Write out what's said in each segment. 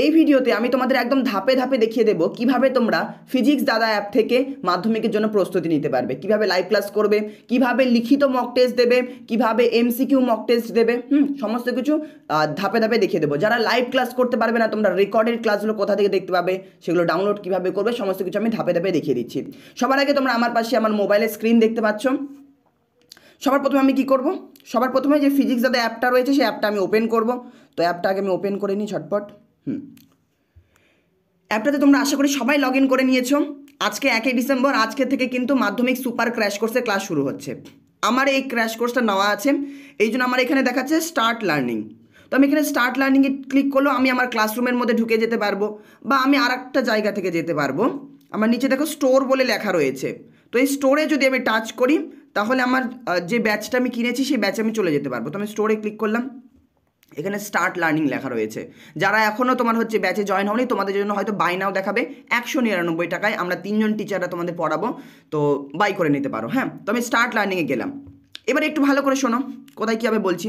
এই ভিডিওতে আমি তোমাদের একদম ধাপে ধাপে দেখিয়ে দেবো কিভাবে তোমরা ফিজিক্স দাদা অ্যাপ থেকে মাধ্যমিকের জন্য প্রস্তুতি নিতে পারবে কিভাবে লাইভ ক্লাস করবে কিভাবে লিখিত মক টেস্ট দেবে কিভাবে এমসিকিউ মক টেস্ট দেবে হুম সমস্ত কিছু ধাপে ধাপে দেখিয়ে দেবো যারা লাইভ ক্লাস করতে পারবে না তোমরা রেকর্ডেড ক্লাসগুলো কোথা থেকে দেখতে পাবে সেগুলো ডাউনলোড কিভাবে করবে সমস্ত কিছু আমি ধাপে ধাপে দেখিয়ে দিচ্ছি সবার আগে তোমরা আমার পাশে আমার মোবাইলের স্ক্রিন দেখতে পাচ্ছ সবার প্রথমে আমি কি করব সবার প্রথমে যে ফিজিক্স দাদা অ্যাপটা রয়েছে সেই অ্যাপটা আমি ওপেন করব তো অ্যাপটা আগে আমি ওপেন করে নিই ঝটপট অ্যাপটাতে তোমরা আশা করি সবাই লগ ইন করে নিয়েছো আজকে একই ডিসেম্বর আজকে থেকে কিন্তু মাধ্যমিক সুপার ক্র্যাশ কোর্সের ক্লাস শুরু হচ্ছে আমার এই ক্র্যাশ কোর্সটা নেওয়া আছে এই জন্য আমার এখানে দেখাচ্ছে স্টার্ট লার্নিং তো আমি এখানে স্টার্ট লার্নিংয়ে ক্লিক করলেও আমি আমার ক্লাসরুমের মধ্যে ঢুকে যেতে পারবো বা আমি আর একটা জায়গা থেকে যেতে পারবো আমার নিচে দেখো স্টোর বলে লেখা রয়েছে তো এই স্টোরে যদি আমি টাচ করি তাহলে আমার যে ব্যাচটা আমি কিনেছি সেই ব্যাচে আমি চলে যেতে পারবো তো আমি স্টোরে ক্লিক করলাম এখানে স্টার্ট লার্নিং লেখা রয়েছে যারা এখনও তোমার হচ্ছে ব্যাচে জয়েন হওনি তোমাদের জন্য হয়তো বাই নাও দেখাবে একশো নিরানব্বই টাকায় আমরা তিনজন টিচাররা তোমাদের পড়াবো তো বাই করে নিতে পারো হ্যাঁ তো আমি স্টার্ট লার্নিংয়ে গেলাম এবার একটু ভালো করে শোনো কোথায় কীভাবে বলছি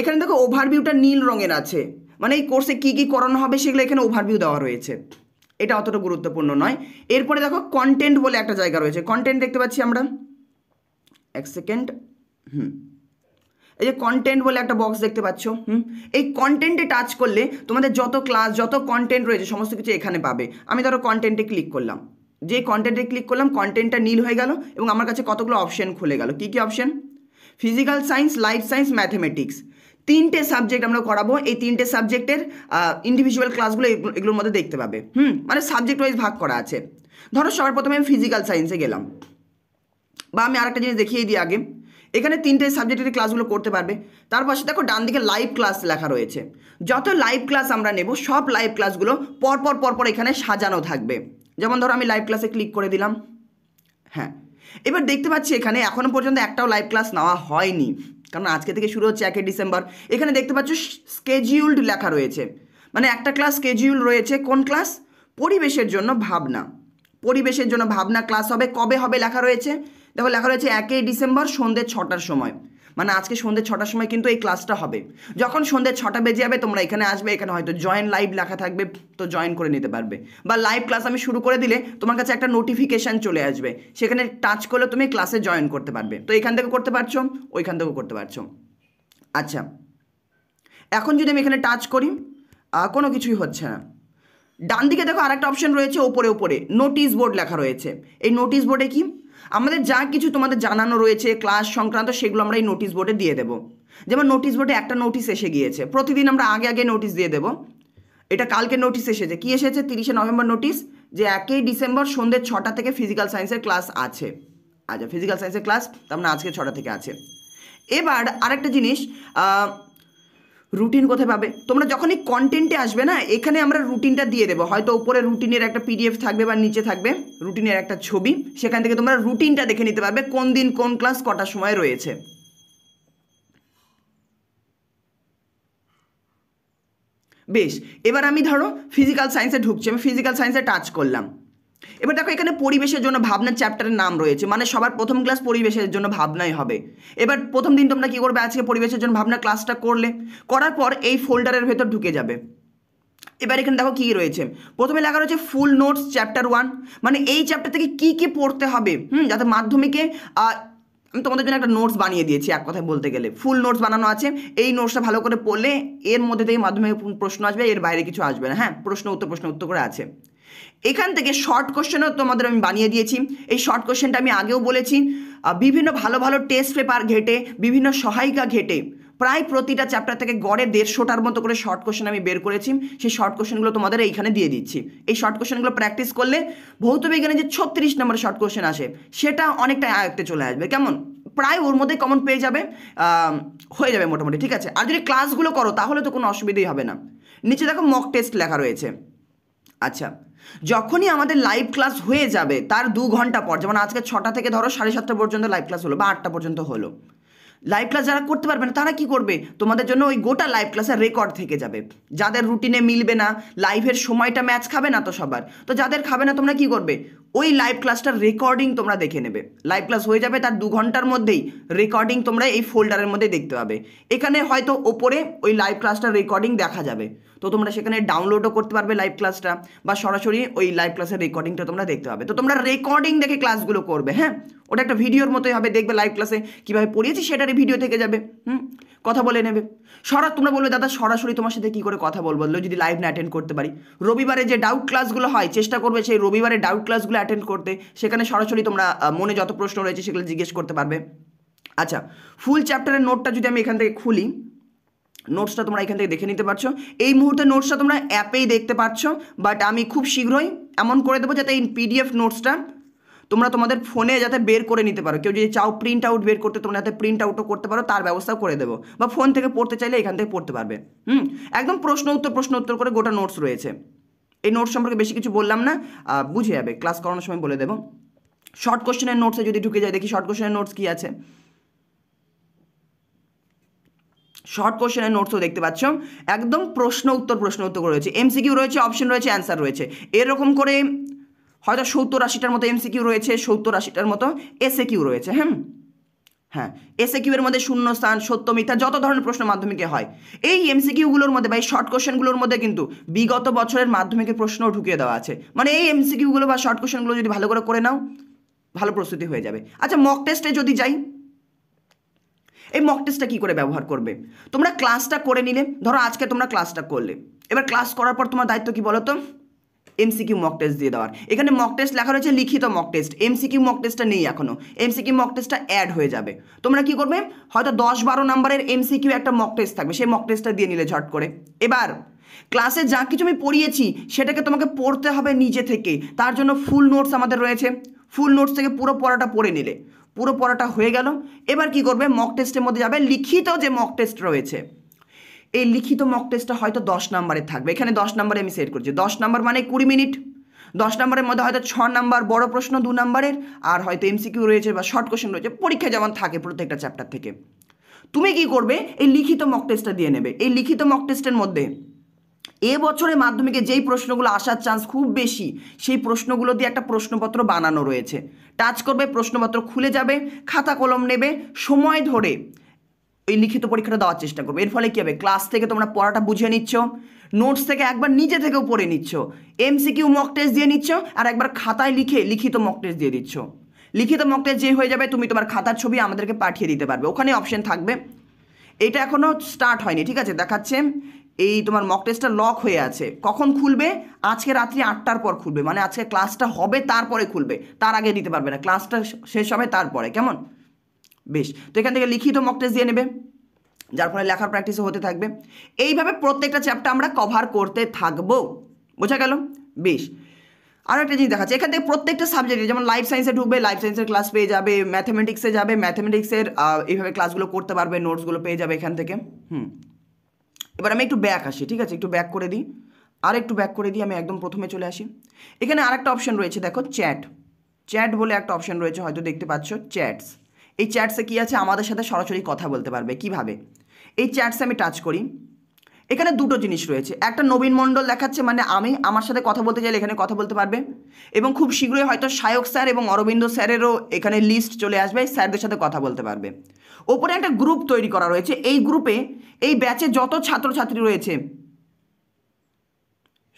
এখানে দেখো ওভারভিউটা নীল রঙের আছে মানে এই কোর্সে কী কী করানো হবে সেগুলো এখানে ওভারভিউ দেওয়া রয়েছে এটা অতটা গুরুত্বপূর্ণ নয় এরপরে দেখো কন্টেন্ট বলে একটা জায়গা রয়েছে কন্টেন্ট দেখতে পাচ্ছি আমরা এক সেকেন্ড হুম এই যে কন্টেন্ট বলে একটা বক্স দেখতে পাচ্ছ হুম এই কন্টেন্টে টাচ করলে তোমাদের যত ক্লাস যত কন্টেন্ট রয়েছে সমস্ত কিছু এখানে পাবে আমি ধরো কন্টেন্টে ক্লিক করলাম যে কন্টেন্টে ক্লিক করলাম কন্টেন্টটা নীল হয়ে গেল এবং আমার কাছে কতগুলো অপশন খুলে গেল কী কী option physical science life science mathematics তিনটে সাবজেক্ট আমরা করাবো এই তিনটে সাবজেক্টের ইন্ডিভিজুয়াল ক্লাসগুলো এগুলোর মধ্যে দেখতে পাবে হুম মানে সাবজেক্ট ওয়াইজ ভাগ করা আছে ধরো সবার প্রথমে আমি ফিজিক্যাল সায়েন্সে গেলাম বা আমি আরেকটা জিনিস দেখিয়ে দিই আগে এখানে তিনটে সাবজেক্টের ক্লাসগুলো করতে পারবে তার পাশে দেখো ডান দিকে লাইভ ক্লাস লেখা রয়েছে যত লাইভ ক্লাস আমরা নেব সব লাইভ ক্লাসগুলো পরপর পরপর এখানে সাজানো থাকবে যেমন ধরো আমি লাইভ ক্লাসে ক্লিক করে দিলাম হ্যাঁ এবার দেখতে পাচ্ছি এখানে এখনও পর্যন্ত একটাও লাইভ ক্লাস নেওয়া হয়নি কারণ আজকে থেকে শুরু হচ্ছে একই ডিসেম্বর এখানে দেখতে পাচ্ছ স্কেজিউলড লেখা রয়েছে মানে একটা ক্লাস স্কেজিউল রয়েছে কোন ক্লাস পরিবেশের জন্য ভাবনা পরিবেশের জন্য ভাবনা ক্লাস হবে কবে হবে লেখা রয়েছে দেখো লেখা রয়েছে একই ডিসেম্বর সন্ধ্যে ছটার সময় মানে আজকে সন্ধ্যে ছটার সময় কিন্তু এই ক্লাসটা হবে যখন সন্ধ্যে ছটা বেজে যাবে তোমরা এখানে আসবে এখানে হয়তো জয়েন লাইভ লেখা থাকবে তো জয়েন করে নিতে পারবে বা লাইভ ক্লাস আমি শুরু করে দিলে তোমার কাছে একটা নোটিফিকেশান চলে আসবে সেখানে টাচ করলে তুমি ক্লাসে জয়েন করতে পারবে তো এখান থেকে করতে পারছো ওইখান থেকেও করতে পারছো আচ্ছা এখন যদি আমি এখানে টাচ করি কোনো কিছুই হচ্ছে না ডান দিকে দেখো আরেকটা অপশন রয়েছে ওপরে ওপরে নোটিশ বোর্ড লেখা রয়েছে এই নোটিশ বোর্ডে কি আমাদের যা কিছু তোমাদের জানানো রয়েছে ক্লাস সংক্রান্ত সেগুলো আমরা এই নোটিশ বোর্ডে দিয়ে দেবো যেমন নোটিশ বোর্ডে একটা নোটিশ এসে গিয়েছে প্রতিদিন আমরা আগে আগে নোটিশ দিয়ে দেবো এটা কালকে নোটিশ এসেছে কি এসেছে তিরিশে নভেম্বর নোটিশ যে একই ডিসেম্বর সন্ধ্যে ছটা থেকে ফিজিক্যাল সায়েন্সের ক্লাস আছে আচ্ছা ফিজিক্যাল সায়েন্সের ক্লাস তার মানে আজকে ছটা থেকে আছে এবার আরেকটা জিনিস রুটিন কোথায় পাবে তোমরা যখনই কন্টেন্টে আসবে না এখানে আমরা রুটিনটা দিয়ে দেবো হয়তো উপরে রুটিনের একটা পিডিএফ থাকবে বা নিচে থাকবে রুটিনের একটা ছবি সেখান থেকে তোমরা রুটিনটা দেখে নিতে পারবে কোন দিন কোন ক্লাস কটার সময় রয়েছে বেশ এবার আমি ধরো ফিজিক্যাল সায়েন্সে ঢুকছি আমি ফিজিক্যাল সায়েন্সে টাচ করলাম এবার দেখো এখানে পরিবেশের জন্য ভাবনা চ্যাপ্টারের নাম রয়েছে মানে সবার প্রথম ক্লাস পরিবেশের জন্য ভাবনাই হবে এবার প্রথম দিন তোমরা কী করবে আজকে পরিবেশের জন্য ভাবনা ক্লাসটা করলে করার পর এই ফোল্ডারের ভেতর ঢুকে যাবে এবার এখানে দেখো কী রয়েছে প্রথমে লেখা রয়েছে ফুল নোটস চ্যাপ্টার ওয়ান মানে এই চ্যাপ্টার থেকে কী কী পড়তে হবে হুম যাতে মাধ্যমিকে আমি তোমাদের জন্য একটা নোটস বানিয়ে দিয়েছি এক কথায় বলতে গেলে ফুল নোটস বানানো আছে এই নোটসটা ভালো করে পড়লে এর মধ্যে থেকে মাধ্যমে প্রশ্ন আসবে এর বাইরে কিছু আসবে না হ্যাঁ প্রশ্ন উত্তর প্রশ্ন উত্তর করে আছে এখান থেকে শর্ট কোশ্চেনও তোমাদের আমি বানিয়ে দিয়েছি এই শর্ট কোশ্চেনটা আমি আগেও বলেছি বিভিন্ন ভালো ভালো টেস্ট পেপার ঘেটে বিভিন্ন সহায়িকা ঘেটে প্রায় প্রতিটা চ্যাপ্টার থেকে গড়ে দেড়শোটার মতো করে শর্ট কোশ্চেন আমি বের করেছি সেই শর্ট কোশ্চেনগুলো তোমাদের এইখানে দিয়ে দিচ্ছি এই শর্ট কোশ্চেনগুলো প্র্যাকটিস করলে ভৌত বিজ্ঞানে যে ছত্রিশ নম্বর শর্ট কোশ্চেন আসে সেটা অনেকটা আয়ত্তে চলে আসবে কেমন প্রায় ওর মধ্যে কমন পেয়ে যাবে হয়ে যাবে মোটামুটি ঠিক আছে আর যদি ক্লাসগুলো করো তাহলে তো কোনো অসুবিধাই হবে না নিচে দেখো মক টেস্ট লেখা রয়েছে আচ্ছা যখনই আমাদের লাইভ ক্লাস হয়ে যাবে তার দু ঘন্টা পর যেমন আজকে ছটা থেকে ধরো সাড়ে সাতটা পর্যন্ত লাইভ ক্লাস হলো বা আটটা পর্যন্ত হলো লাইভ ক্লাস যারা করতে পারবে না তারা কি করবে তোমাদের জন্য ওই গোটা লাইভ ক্লাসের রেকর্ড থেকে যাবে যাদের রুটিনে মিলবে না লাইভের সময়টা ম্যাচ খাবে না তো সবার তো যাদের খাবে না তোমরা কি করবে ওই লাইভ ক্লাসটার রেকর্ডিং তোমরা দেখে নেবে লাইভ ক্লাস হয়ে যাবে তার দু ঘন্টার মধ্যেই রেকর্ডিং তোমরা এই ফোল্ডারের মধ্যে দেখতে পাবে এখানে হয়তো ওপরে ওই লাইভ ক্লাসটার রেকর্ডিং দেখা যাবে তো তোমরা সেখানে ডাউনলোডও করতে পারবে লাইভ ক্লাসটা বা সরাসরি ওই লাইভ ক্লাসের রেকর্ডিংটা তোমরা দেখতে পাবে তো তোমরা রেকর্ডিং দেখে ক্লাসগুলো করবে হ্যাঁ ওটা একটা ভিডিওর মতোই হবে দেখবে লাইভ ক্লাসে কীভাবে পড়িয়েছি সেটারই ভিডিও থেকে যাবে হুম কথা বলে নেবে সরা তোমরা বলবে দাদা সরাসরি তোমার সাথে কী করে কথা বলবো যদি লাইভ না অ্যাটেন্ড করতে পারি রবিবারে যে ডাউট ক্লাসগুলো হয় চেষ্টা করবে সেই রবিবারে ডাউট ক্লাসগুলো অ্যাটেন্ড করতে সেখানে সরাসরি তোমরা মনে যত প্রশ্ন রয়েছে সেগুলো জিজ্ঞেস করতে পারবে আচ্ছা ফুল চ্যাপ্টারের নোটটা যদি আমি এখান থেকে খুলি নোটসটা তোমরা এখান থেকে দেখে নিতে পারছো এই মুহূর্তে নোটসটা তোমরা অ্যাপেই দেখতে পাচ্ছ বাট আমি খুব শীঘ্রই এমন করে দেবো যাতে এই পিডিএফ নোটসটা তোমরা তোমাদের ফোনে যাতে বের করে নিতে পারো কেউ যদি চাও প্রিন্ট আউট বের করতে তোমরা যাতে প্রিন্ট আউটও করতে পারো তার ব্যবস্থাও করে দেবো বা ফোন থেকে পড়তে চাইলে এখান থেকে পড়তে পারবে হুম একদম প্রশ্ন উত্তর প্রশ্ন উত্তর করে গোটা নোটস রয়েছে এই নোটস সম্পর্কে বেশি কিছু বললাম না বুঝে যাবে ক্লাস করানোর সময় বলে দেবো শর্ট কোশ্চেনের নোটসে যদি ঢুকে যায় দেখি শর্ট কোশ্চেনের নোটস কী আছে শর্ট কোশ্চেনের নোটসও দেখতে পাচ্ছ একদম প্রশ্ন উত্তর প্রশ্ন উত্তর রয়েছে এমসিকিউ রয়েছে অপশন রয়েছে অ্যান্সার রয়েছে এরকম করে হয়তো সত্তর আশিটার মতো এমসিকিউ রয়েছে সত্তর আশিটার মতো এসএ কিউ রয়েছে হ্যাঁ হ্যাঁ এসে কিউয়ের মধ্যে শূন্য স্থান সত্য মিথ্যা যত ধরনের প্রশ্ন মাধ্যমিকে হয় এই এমসিকিউগুলোর মধ্যে বা এই শর্ট কোশ্চেনগুলোর মধ্যে কিন্তু বিগত বছরের মাধ্যমিকের প্রশ্নও ঢুকিয়ে দেওয়া আছে মানে এই এমসিকিউগুলো বা শর্ট কোশ্চেনগুলো যদি ভালো করে করে নাও ভালো প্রস্তুতি হয়ে যাবে আচ্ছা মক টেস্টে যদি যাই এই মক টেস্টটা কী করে ব্যবহার করবে তোমরা ক্লাসটা করে নিলে ধরো আজকে তোমরা ক্লাসটা করলে এবার ক্লাস করার পর তোমার দায়িত্ব কী বলো তো এমসিকিউ মক টেস্ট দিয়ে দেওয়ার এখানে মক টেস্ট লেখা রয়েছে লিখিত মক টেস্ট এমসিকিউ মক টেস্টটা নেই এখনও এমসিকিউ মক টেস্টটা অ্যাড হয়ে যাবে তোমরা কি করবে হয়তো দশ বারো নম্বরের এমসিকিউ একটা মক টেস্ট থাকবে সেই মক টেস্টটা দিয়ে নিলে ঝট করে এবার ক্লাসে যা কিছু আমি পড়িয়েছি সেটাকে তোমাকে পড়তে হবে নিজে থেকে তার জন্য ফুল নোটস আমাদের রয়েছে ফুল নোটস থেকে পুরো পড়াটা পড়ে নিলে পুরো পড়াটা হয়ে গেল এবার কি করবে মক টেস্টের মধ্যে যাবে লিখিত যে মক টেস্ট রয়েছে এই লিখিত মক টেস্টটা হয়তো দশ নম্বরে থাকবে এখানে দশ নম্বরে আমি সেট করছি দশ নম্বর মানে কুড়ি মিনিট দশ নম্বরের মধ্যে হয়তো ছ নম্বর বড় প্রশ্ন দু নম্বরের আর হয়তো এমসিকিউ রয়েছে বা শর্ট কোশ্চেন রয়েছে পরীক্ষা যেমন থাকে প্রত্যেকটা চ্যাপ্টার থেকে তুমি কি করবে এই লিখিত মক টেস্টটা দিয়ে নেবে এই লিখিত মক টেস্টের মধ্যে এ বছরে মাধ্যমিকে যেই প্রশ্নগুলো আসার চান্স খুব বেশি সেই প্রশ্নগুলো দিয়ে একটা প্রশ্নপত্র বানানো রয়েছে টাচ করবে প্রশ্নপত্র খুলে যাবে খাতা কলম নেবে সময় ধরে এই লিখিত পরীক্ষাটা দেওয়ার চেষ্টা করবে এর ফলে কী হবে ক্লাস থেকে তোমরা পড়াটা বুঝে নিচ্ছ নোটস থেকে একবার নিজে থেকেও পড়ে নিচ্ছ এমসিকিউ মক টেস্ট দিয়ে নিচ্ছ আর একবার খাতায় লিখে লিখিত মক টেস্ট দিয়ে দিচ্ছ লিখিত মক টেস্ট যে হয়ে যাবে তুমি তোমার খাতার ছবি আমাদেরকে পাঠিয়ে দিতে পারবে ওখানে অপশন থাকবে এটা এখনও স্টার্ট হয়নি ঠিক আছে দেখাচ্ছে এই তোমার মক টেস্টটা লক হয়ে আছে কখন খুলবে আজকে রাত্রি আটটার পর খুলবে মানে আজকে ক্লাসটা হবে তারপরে খুলবে তার আগে দিতে পারবে না ক্লাসটা শেষ হবে তারপরে কেমন বেশ তো এখান থেকে লিখিত মক টেস্ট দিয়ে নেবে যার ফলে লেখার প্র্যাকটিসও হতে থাকবে এইভাবে প্রত্যেকটা চ্যাপ্টার আমরা কভার করতে থাকবো বোঝা গেল বেশ আরও একটা জিনিস দেখাচ্ছে এখান থেকে প্রত্যেকটা সাবজেক্টে যেমন লাইফ সায়েন্সে ঢুকবে লাইফ সায়েন্সের ক্লাস পেয়ে যাবে ম্যাথামেটিক্সে যাবে ম্যাথামেটিক্সের এইভাবে ক্লাসগুলো করতে পারবে নোটসগুলো পেয়ে যাবে এখান থেকে হুম এবার আমি একটু ব্যাক আসি ঠিক আছে একটু ব্যাক করে দিই আর একটু ব্যাক করে দিই আমি একদম প্রথমে চলে আসি এখানে আর একটা অপশন রয়েছে দেখো চ্যাট চ্যাট বলে একটা অপশন রয়েছে হয়তো দেখতে পাচ্ছ চ্যাটস এই চ্যাটসে কী আছে আমাদের সাথে সরাসরি কথা বলতে পারবে কিভাবে এই চ্যাটসে আমি টাচ করি এখানে দুটো জিনিস রয়েছে একটা নবীন মণ্ডল দেখাচ্ছে মানে আমি আমার সাথে কথা বলতে চাইলে এখানে কথা বলতে পারবে এবং খুব শীঘ্রই হয়তো সায়ক স্যার এবং অরবিন্দ স্যারেরও এখানে লিস্ট চলে আসবে স্যারদের সাথে কথা বলতে পারবে ওপরে একটা গ্রুপ তৈরি করা রয়েছে এই গ্রুপে এই ব্যাচে যত ছাত্রছাত্রী রয়েছে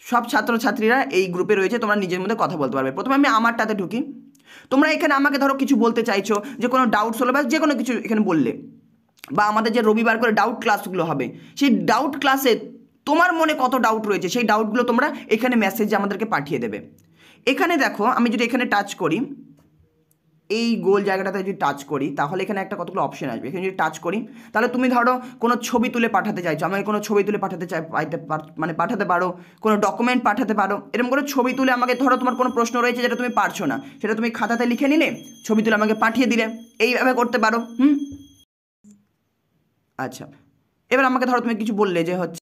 সব ছাত্রছাত্রীরা এই গ্রুপে রয়েছে তোমরা নিজের মধ্যে কথা বলতে পারবে প্রথমে আমি আমারটাতে ঢুকি তোমরা এখানে আমাকে ধরো কিছু বলতে চাইছো যে কোনো ডাউটস হলো বা যে কোনো কিছু এখানে বললে বা আমাদের যে রবিবার করে ডাউট ক্লাসগুলো হবে সেই ডাউট ক্লাসে তোমার মনে কত ডাউট রয়েছে সেই ডাউটগুলো তোমরা এখানে মেসেজ আমাদেরকে পাঠিয়ে দেবে এখানে দেখো আমি যদি এখানে টাচ করি এই গোল জায়গাটাতে যদি টাচ করি তাহলে এখানে একটা কতগুলো অপশন আসবে এখানে যদি টাচ করি তাহলে তুমি ধরো কোনো ছবি তুলে পাঠাতে চাইছো আমাকে কোনো ছবি তুলে পাঠাতে চাই পাইতে মানে পাঠাতে পারো কোনো ডকুমেন্ট পাঠাতে পারো এরকম করে ছবি তুলে আমাকে ধরো তোমার কোনো প্রশ্ন রয়েছে যেটা তুমি পারছো না সেটা তুমি খাতাতে লিখে নিলে ছবি তুলে আমাকে পাঠিয়ে দিলে এইভাবে করতে পারো হুম আচ্ছা এবার আমাকে ধরো তুমি কিছু বললে যে হচ্ছে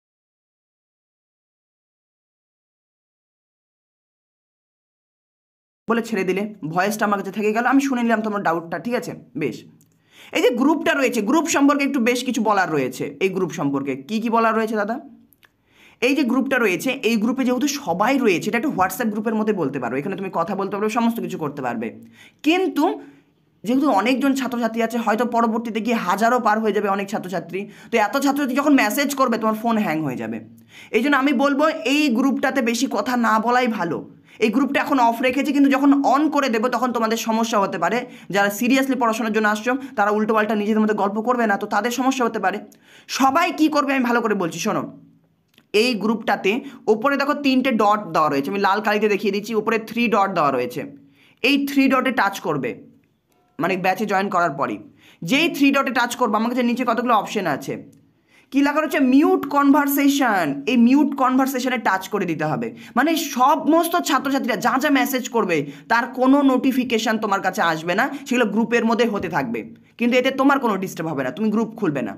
বলে ছেড়ে দিলে ভয়েসটা আমার কাছে থেকে গেল আমি শুনে নিলাম তোমার ডাউটটা ঠিক আছে বেশ এই যে গ্রুপটা রয়েছে গ্রুপ সম্পর্কে একটু বেশ কিছু বলার রয়েছে এই গ্রুপ সম্পর্কে কি কি বলার রয়েছে দাদা এই যে গ্রুপটা রয়েছে এই গ্রুপে যেহেতু সবাই রয়েছে এটা একটা হোয়াটসঅ্যাপ গ্রুপের মধ্যে বলতে পারো এখানে তুমি কথা বলতে পারবে সমস্ত কিছু করতে পারবে কিন্তু যেহেতু অনেকজন ছাত্রছাত্রী আছে হয়তো পরবর্তীতে গিয়ে হাজারও পার হয়ে যাবে অনেক ছাত্রছাত্রী তো এত ছাত্রছাত্রী যখন মেসেজ করবে তোমার ফোন হ্যাং হয়ে যাবে এই জন্য আমি বলবো এই গ্রুপটাতে বেশি কথা না বলাই ভালো এই গ্রুপটা এখন অফ রেখেছি কিন্তু যখন অন করে দেবো তখন তোমাদের সমস্যা হতে পারে যারা সিরিয়াসলি পড়াশোনার জন্য আসছো তারা উল্টোপাল্টা নিজেদের মধ্যে গল্প করবে না তো তাদের সমস্যা হতে পারে সবাই কি করবে আমি ভালো করে বলছি শোনো এই গ্রুপটাতে ওপরে দেখো তিনটে ডট দেওয়া রয়েছে আমি লাল কালিতে দেখিয়ে দিচ্ছি উপরে থ্রি ডট দেওয়া রয়েছে এই থ্রি ডটে টাচ করবে মানে ব্যাচে জয়েন করার পরই যেই থ্রি ডটে টাচ করবো আমার কাছে নিচে কতগুলো অপশন আছে কী লেখা রয়েছে মিউট কনভারসেশন এই মিউট কনভারসেশনে টাচ করে দিতে হবে মানে সমস্ত ছাত্রছাত্রীরা যা যা মেসেজ করবে তার কোনো নোটিফিকেশান তোমার কাছে আসবে না সেগুলো গ্রুপের মধ্যে হতে থাকবে কিন্তু এতে তোমার কোনো ডিস্টার্ব হবে না তুমি গ্রুপ খুলবে না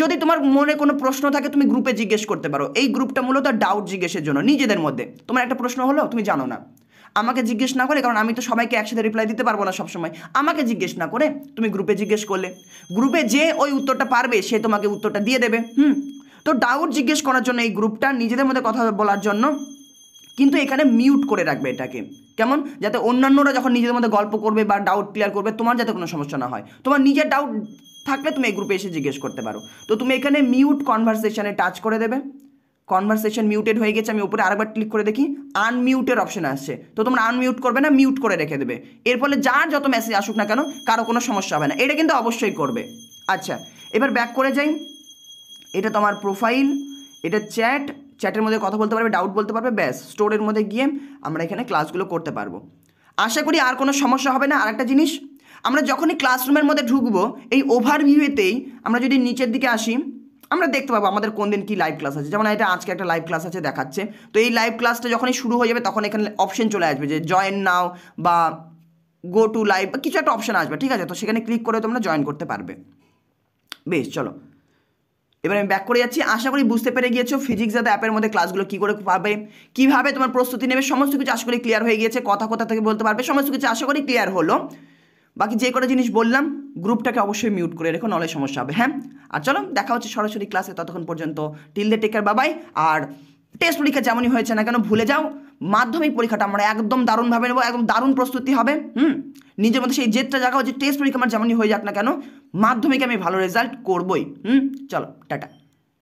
যদি তোমার মনে কোনো প্রশ্ন থাকে তুমি গ্রুপে জিজ্ঞেস করতে পারো এই গ্রুপটা মূলত ডাউট জিজ্ঞেসের জন্য নিজেদের মধ্যে তোমার একটা প্রশ্ন হলো তুমি জানো না আমাকে জিজ্ঞেস না করে কারণ আমি তো সবাইকে একসাথে রিপ্লাই দিতে পারবো না সবসময় আমাকে জিজ্ঞেস না করে তুমি গ্রুপে জিজ্ঞেস করলে গ্রুপে যে ওই উত্তরটা পারবে সে তোমাকে উত্তরটা দিয়ে দেবে হুম তো ডাউট জিজ্ঞেস করার জন্য এই গ্রুপটা নিজেদের মধ্যে কথা বলার জন্য কিন্তু এখানে মিউট করে রাখবে এটাকে কেমন যাতে অন্যান্যরা যখন নিজেদের মধ্যে গল্প করবে বা ডাউট ক্লিয়ার করবে তোমার যাতে কোনো সমস্যা না হয় তোমার নিজের ডাউট থাকলে তুমি এই গ্রুপে এসে জিজ্ঞেস করতে পারো তো তুমি এখানে মিউট কনভারসেশনে টাচ করে দেবে কনভারসেশন মিউটেড হয়ে গেছে আমি উপরে আরেকবার ক্লিক করে দেখি আনমিউটের অপশন আসছে তো তোমরা আনমিউট করবে না মিউট করে রেখে দেবে এর ফলে যার যত মেসেজ আসুক না কেন কারো কোনো সমস্যা হবে না এটা কিন্তু অবশ্যই করবে আচ্ছা এবার ব্যাক করে যাই এটা তোমার প্রোফাইল এটা চ্যাট চ্যাটের মধ্যে কথা বলতে পারবে ডাউট বলতে পারবে ব্যাস স্টোরের মধ্যে গিয়ে আমরা এখানে ক্লাসগুলো করতে পারবো আশা করি আর কোনো সমস্যা হবে না আর একটা জিনিস আমরা যখনই ক্লাসরুমের মধ্যে ঢুকবো এই ওভারভিউতেই আমরা যদি নিচের দিকে আসি আমরা দেখতে পাবো আমাদের কোন দিন কি লাইভ ক্লাস আছে যেমন এটা আজকে একটা লাইভ ক্লাস আছে দেখাচ্ছে তো এই লাইভ ক্লাসটা যখনই শুরু হয়ে যাবে তখন এখানে অপশন চলে আসবে যে জয়েন নাও বা গো টু লাইভ বা কিছু একটা অপশন আসবে ঠিক আছে তো সেখানে ক্লিক করে তোমরা জয়েন করতে পারবে বেশ চলো এবার আমি ব্যাক করে যাচ্ছি আশা করি বুঝতে পেরে গিয়েছো ফিজিক্স যাতে অ্যাপের মধ্যে ক্লাসগুলো কী করে পাবে কীভাবে তোমার প্রস্তুতি নেবে সমস্ত কিছু আশা করি ক্লিয়ার হয়ে গিয়েছে কথা কথা থেকে বলতে পারবে সমস্ত কিছু আশা করি ক্লিয়ার হলো বাকি যে কটা জিনিস বললাম গ্রুপটাকে অবশ্যই মিউট করে রেখো নলে সমস্যা হবে হ্যাঁ আর চলো দেখা হচ্ছে সরাসরি ক্লাসে ততক্ষণ পর্যন্ত টিল দে টেকার বাবাই আর টেস্ট পরীক্ষা যেমনই হয়েছে না কেন ভুলে যাও মাধ্যমিক পরীক্ষাটা আমরা একদম দারুণভাবে নেবো একদম দারুণ প্রস্তুতি হবে হুম নিজের মধ্যে সেই জেদটা জায়গা হচ্ছে টেস্ট পরীক্ষা আমার যেমনই হয়ে যাক না কেন মাধ্যমিকে আমি ভালো রেজাল্ট করবই হুম চলো টাটা